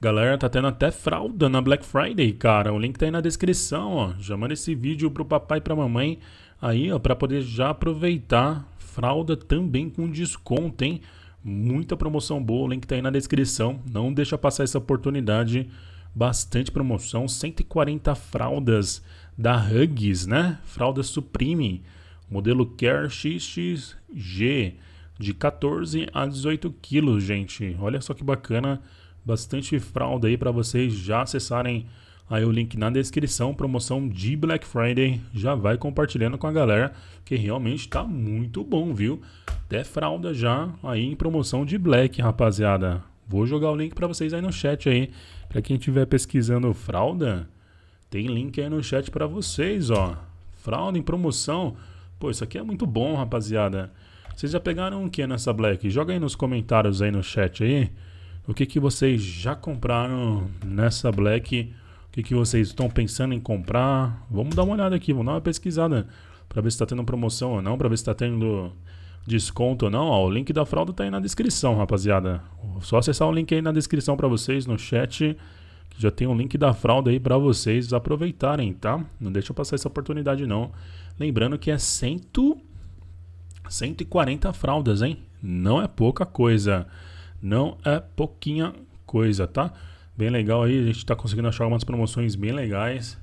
Galera, tá tendo até fralda na Black Friday, cara. O link tá aí na descrição, ó. Já manda esse vídeo pro papai e pra mamãe aí, ó, pra poder já aproveitar. Fralda também com desconto, hein? Muita promoção boa, o link tá aí na descrição. Não deixa passar essa oportunidade. Bastante promoção, 140 fraldas da Hugs, né? Fraldas Supreme, modelo Care XXG de 14 a 18 quilos, gente. Olha só que bacana bastante fralda aí para vocês já acessarem aí o link na descrição, promoção de Black Friday, já vai compartilhando com a galera, que realmente tá muito bom, viu? Até fralda já aí em promoção de Black, rapaziada. Vou jogar o link para vocês aí no chat aí, para quem estiver pesquisando fralda, tem link aí no chat para vocês, ó. Fralda em promoção. Pô, isso aqui é muito bom, rapaziada. Vocês já pegaram o que nessa Black? Joga aí nos comentários aí no chat aí. O que, que vocês já compraram nessa Black? O que, que vocês estão pensando em comprar? Vamos dar uma olhada aqui, vamos dar uma pesquisada para ver se está tendo promoção ou não, para ver se está tendo desconto ou não. Ó, o link da fralda está aí na descrição, rapaziada. Só acessar o link aí na descrição para vocês no chat. Que já tem o um link da fralda aí para vocês aproveitarem, tá? Não deixa eu passar essa oportunidade não. Lembrando que é 100, 140 fraldas, hein? Não é pouca coisa. Não é pouquinha coisa, tá? Bem legal aí, a gente está conseguindo achar algumas promoções bem legais.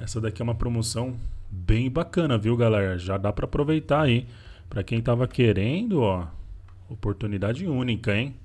Essa daqui é uma promoção bem bacana, viu, galera? Já dá para aproveitar aí. Para quem tava querendo, ó, oportunidade única, hein?